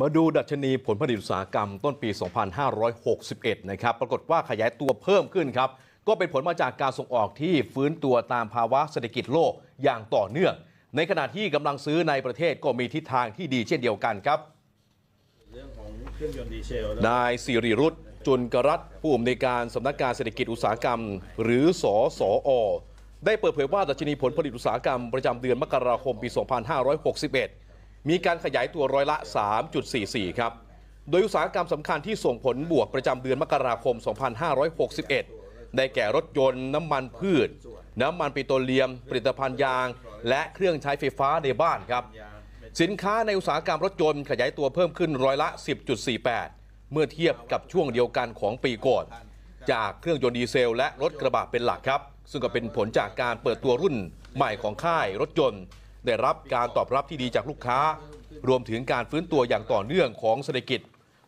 มาดูดัชนีผลผลิตอุตสาหกรรมต้นปี 2561 นะครับ ปรากฏว่าขยายตัวเพิ่มขึ้นครับ ก็เป็นผลมาจากการส่งออกที่ฟื้นตัวตามภาวะเศรษฐกิจโลกอย่างต่อเนื่อง ในขณะที่กำลังซื้อในประเทศก็มีทิศทางที่ดีเช่นเดียวกันครับ เรื่องของเครื่องยนต์ดีเซลนายสิริรุตจุนกรัตผู้อำนวยการสำนักงานเศรษฐกิจอุตสาหกรรม หรือสอสอ ได้เปิดเผยว่าดัชนีผลผลิตอุตสาหกรรมประจำเดือนมกราคมปี 2561มีการขยายตัวร้อยละ 3.44 ครับ โดยอุตสาหกรรมสำคัญที่ส่งผลบวกประจำเดือนมกราคม 2561 ได้แก่รถยนต์ น้ำมันพืช น้ำมันปิโตรเลียม ผลิตภัณฑ์ยาง และเครื่องใช้ไฟฟ้าในบ้านครับ สินค้าในอุตสาหกรรมรถยนต์ ขยายตัวเพิ่มขึ้นร้อยละ 10.48 เมื่อเทียบกับช่วงเดียวกันของปีก่อนจากเครื่องยนต์ดีเซลและรถกระบะเป็นหลักครับ ซึ่งก็เป็นผลจากการเปิดตัวรุ่นใหม่ของค่ายรถยนต์ได้รับการตอบรับที่ดีจากลูกค้า รวมถึงการฟื้นตัวอย่างต่อเนื่องของเศรษฐกิจ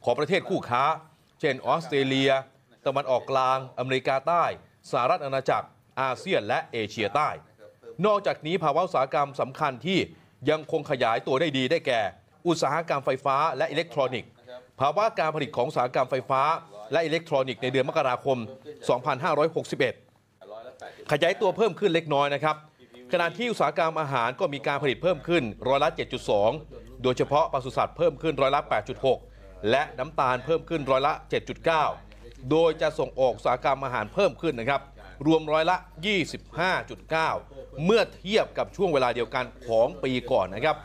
ของประเทศคู่ค้า เช่น ออสเตรเลีย ตะวันออกกลาง อเมริกาใต้สหรัฐอาณาจักร อาเซียนและเอเชียใต้ นอกจากนี้ภาวะอุตสาหกรรมสำคัญที่ยังคงขยายตัวได้ดีได้แก่ อุตสาหกรรมไฟฟ้าและอิเล็กทรอนิกส์ ภาวะการผลิตของอุตสาหกรรมไฟฟ้าและอิเล็กทรอนิกส์ในเดือนมกราคม2561ขยายตัวเพิ่มขึ้นเล็กน้อยนะครับขณะที่อุตสาหกรรมอาหารก็มีการผลิตเพิ่มขึ้นร้อยละ 7.2 โดยเฉพาะปศุสัตว์เพิ่มขึ้นร้อยละ 8.6 และน้ำตาลเพิ่มขึ้นร้อยละ 7.9 โดยจะส่งออกอุตสาหกรรมอาหารเพิ่มขึ้นนะครับ รวมร้อยละ 25.9 เมื่อเทียบกับช่วงเวลาเดียวกันของปีก่อนนะครับ